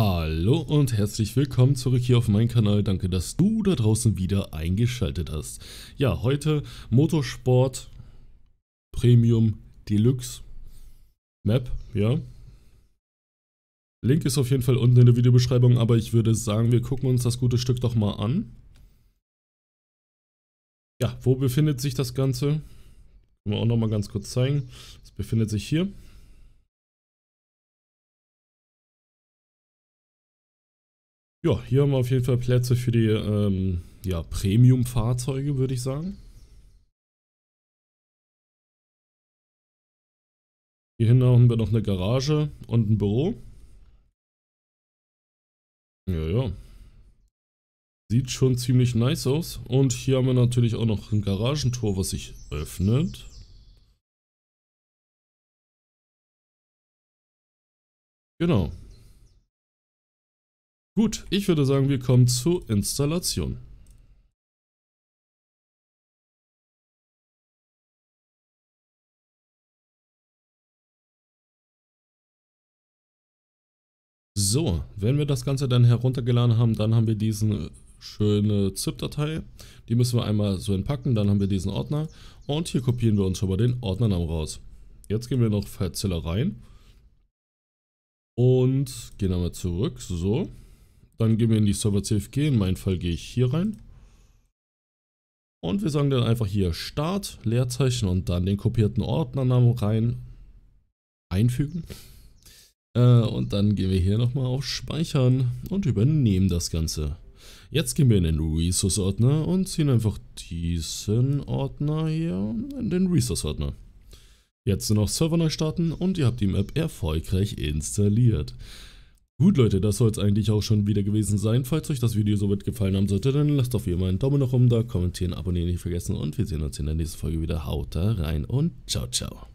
Hallo und herzlich willkommen zurück hier auf meinem Kanal. Danke, dass du da draußen wieder eingeschaltet hast. Ja, heute Motorsport Premium Deluxe Map, ja. Link ist auf jeden Fall unten in der Videobeschreibung, aber ich würde sagen, wir gucken uns das gute Stück doch mal an. Ja, wo befindet sich das Ganze? Können wir auch nochmal ganz kurz zeigen. Es befindet sich hier. Ja, hier haben wir auf jeden Fall Plätze für die ähm, ja, Premium-Fahrzeuge, würde ich sagen. Hier hinten haben wir noch eine Garage und ein Büro. Ja, ja. Sieht schon ziemlich nice aus. Und hier haben wir natürlich auch noch ein Garagentor, was sich öffnet. Genau. Gut, ich würde sagen, wir kommen zur Installation. So, wenn wir das Ganze dann heruntergeladen haben, dann haben wir diese äh, schöne ZIP-Datei. Die müssen wir einmal so entpacken, dann haben wir diesen Ordner und hier kopieren wir uns schon mal den Ordnernamen raus. Jetzt gehen wir noch Verzeller rein und gehen einmal zurück, so. Dann gehen wir in die Server CFG. In meinem Fall gehe ich hier rein. Und wir sagen dann einfach hier Start, Leerzeichen und dann den kopierten Ordnernamen rein einfügen. Äh, und dann gehen wir hier nochmal auf Speichern und übernehmen das Ganze. Jetzt gehen wir in den Resource-Ordner und ziehen einfach diesen Ordner hier in den Resource-Ordner. Jetzt nur noch Server neu starten und ihr habt die Map erfolgreich installiert. Gut Leute, das soll es eigentlich auch schon wieder gewesen sein. Falls euch das Video so weit gefallen haben sollte, dann lasst auf jeden Fall einen Daumen nach oben da, kommentieren, abonnieren nicht vergessen und wir sehen uns in der nächsten Folge wieder. Haut da rein und ciao, ciao.